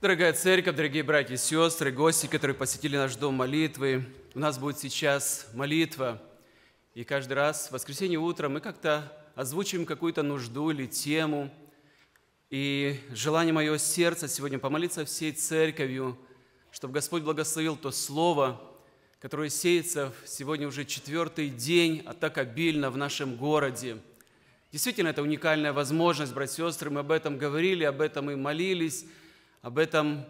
Дорогая церковь, дорогие братья и сестры, гости, которые посетили наш дом молитвы, у нас будет сейчас молитва. И каждый раз в воскресенье утром мы как-то озвучим какую-то нужду или тему. И желание моего сердца сегодня помолиться всей церковью, чтобы Господь благословил то слово, которое сеется сегодня уже четвертый день, а так обильно в нашем городе. Действительно, это уникальная возможность, братья и сестры, мы об этом говорили, об этом и молились – об этом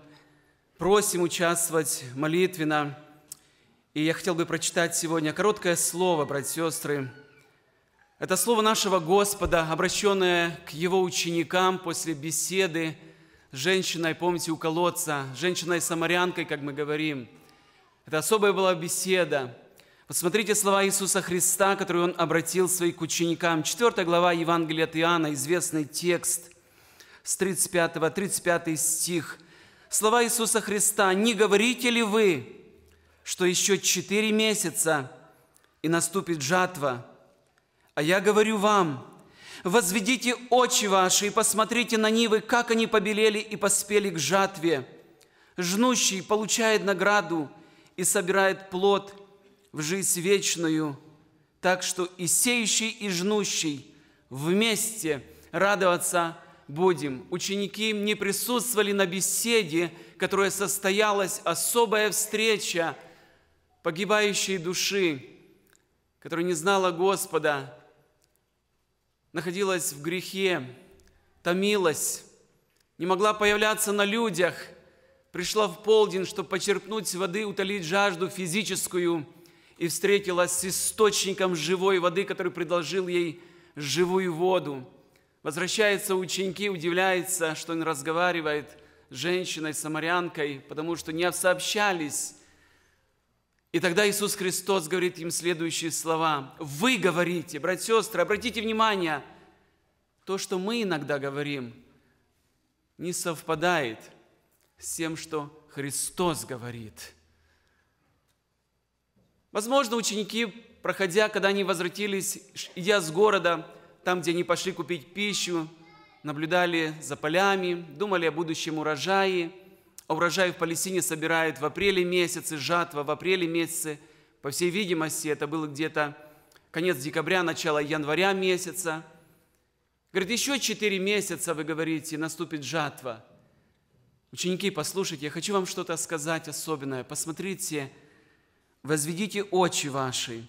просим участвовать молитвенно. И я хотел бы прочитать сегодня короткое слово, братья и сестры. Это слово нашего Господа, обращенное к Его ученикам после беседы с женщиной, помните, у колодца, женщиной-самарянкой, как мы говорим. Это особая была беседа. Посмотрите слова Иисуса Христа, которые Он обратил своих к ученикам. 4 глава Евангелия от Иоанна, известный текст – с 35, 35 стих. Слова Иисуса Христа, «Не говорите ли вы, что еще четыре месяца, и наступит жатва? А я говорю вам, возведите очи ваши и посмотрите на нивы, как они побелели и поспели к жатве. Жнущий получает награду и собирает плод в жизнь вечную, так что и сеющий, и жнущий вместе радоваться – будем. Ученики не присутствовали на беседе, которая состоялась особая встреча погибающей души, которая не знала Господа, находилась в грехе, томилась, не могла появляться на людях, пришла в полдень, чтобы почерпнуть воды, утолить жажду физическую, и встретилась с источником живой воды, который предложил ей живую воду. Возвращаются ученики, удивляются, что он разговаривает с женщиной-самарянкой, потому что не сообщались. И тогда Иисус Христос говорит им следующие слова. «Вы говорите, братья и сестры, обратите внимание, то, что мы иногда говорим, не совпадает с тем, что Христос говорит». Возможно, ученики, проходя, когда они возвратились, идя с города – там, где они пошли купить пищу, наблюдали за полями, думали о будущем урожае. А урожай в Палестине собирают в апреле месяце, жатва в апреле месяце. По всей видимости, это было где-то конец декабря, начало января месяца. Говорит, еще четыре месяца, вы говорите, наступит жатва. Ученики, послушайте, я хочу вам что-то сказать особенное. Посмотрите, возведите очи ваши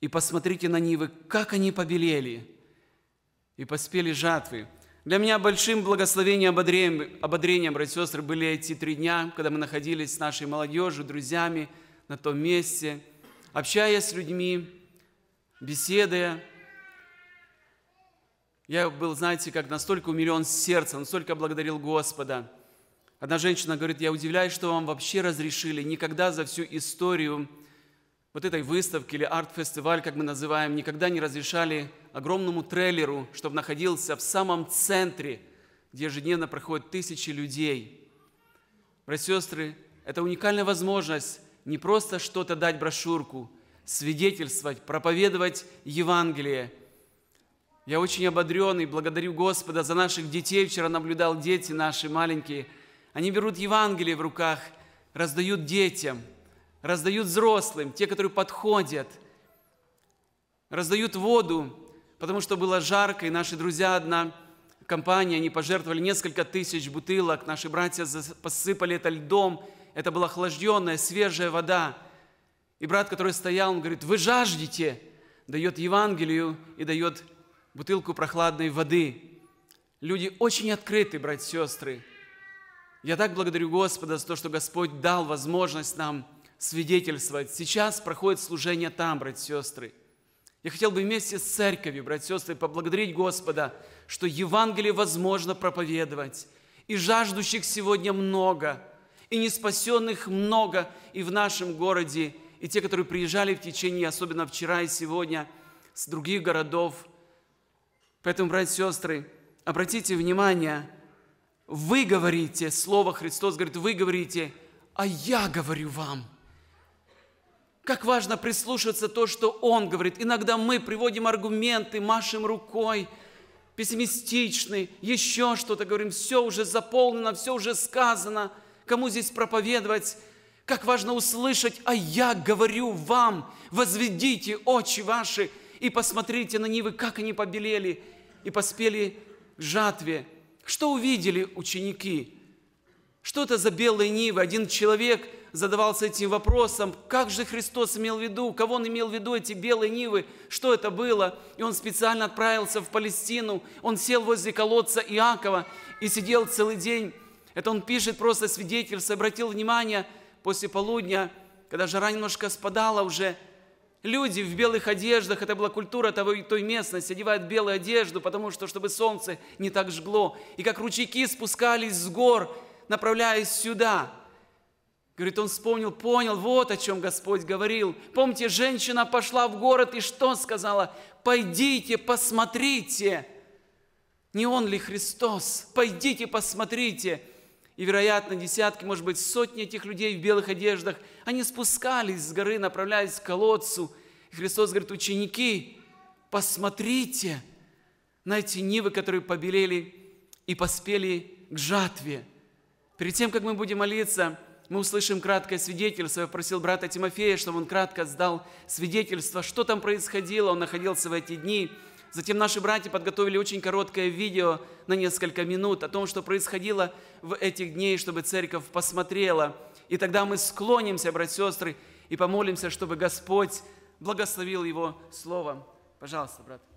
и посмотрите на нивы, как они побелели – и поспели жатвы. Для меня большим благословением, ободрением, ободрением, братья и сестры, были эти три дня, когда мы находились с нашей молодежью, друзьями на том месте, общаясь с людьми, беседуя. Я был, знаете, как настолько умилен сердца, настолько благодарил Господа. Одна женщина говорит, я удивляюсь, что вам вообще разрешили. Никогда за всю историю вот этой выставки или арт-фестиваль, как мы называем, никогда не разрешали огромному трейлеру, чтобы находился в самом центре, где ежедневно проходят тысячи людей. Братья и сестры, это уникальная возможность не просто что-то дать брошюрку, свидетельствовать, проповедовать Евангелие. Я очень ободрен и благодарю Господа за наших детей. Вчера наблюдал дети наши маленькие. Они берут Евангелие в руках, раздают детям – раздают взрослым, те, которые подходят, раздают воду, потому что было жарко, и наши друзья, одна компания, они пожертвовали несколько тысяч бутылок, наши братья посыпали это льдом, это была охлажденная, свежая вода. И брат, который стоял, он говорит, вы жаждете, дает Евангелию и дает бутылку прохладной воды. Люди очень открыты, братья и сестры. Я так благодарю Господа за то, что Господь дал возможность нам свидетельствовать. Сейчас проходит служение там, братья и сестры. Я хотел бы вместе с церковью, братья и сестры, поблагодарить Господа, что Евангелие возможно проповедовать. И жаждущих сегодня много, и неспасенных много, и в нашем городе, и те, которые приезжали в течение, особенно вчера и сегодня, с других городов. Поэтому, братья и сестры, обратите внимание, вы говорите, Слово Христос говорит, вы говорите, а я говорю вам – как важно прислушаться то, что он говорит. Иногда мы приводим аргументы, машем рукой, пессимистичны, еще что-то говорим, все уже заполнено, все уже сказано, кому здесь проповедовать, как важно услышать, а я говорю вам, возведите очи ваши и посмотрите на нивы, как они побелели и поспели к жатве. Что увидели ученики? Что это за белые нивы? Один человек – задавался этим вопросом, как же Христос имел в виду, кого он имел в виду эти белые нивы, что это было. И он специально отправился в Палестину, он сел возле колодца Иакова и сидел целый день. Это он пишет просто свидетельство, обратил внимание после полудня, когда жара немножко спадала уже, Люди в белых одеждах, это была культура того, той местности, одевают белую одежду, потому что, чтобы солнце не так жгло. И как ручейки спускались с гор, направляясь сюда – Говорит, он вспомнил, понял, вот о чем Господь говорил. Помните, женщина пошла в город и что сказала? «Пойдите, посмотрите, не он ли Христос? Пойдите, посмотрите». И, вероятно, десятки, может быть, сотни этих людей в белых одеждах, они спускались с горы, направляясь к колодцу. И Христос говорит, ученики, посмотрите на эти нивы, которые побелели и поспели к жатве. Перед тем, как мы будем молиться – мы услышим краткое свидетельство. Я просил брата Тимофея, чтобы он кратко сдал свидетельство, что там происходило, он находился в эти дни. Затем наши братья подготовили очень короткое видео на несколько минут о том, что происходило в этих дней, чтобы церковь посмотрела. И тогда мы склонимся, братья и сестры, и помолимся, чтобы Господь благословил его словом. Пожалуйста, брат.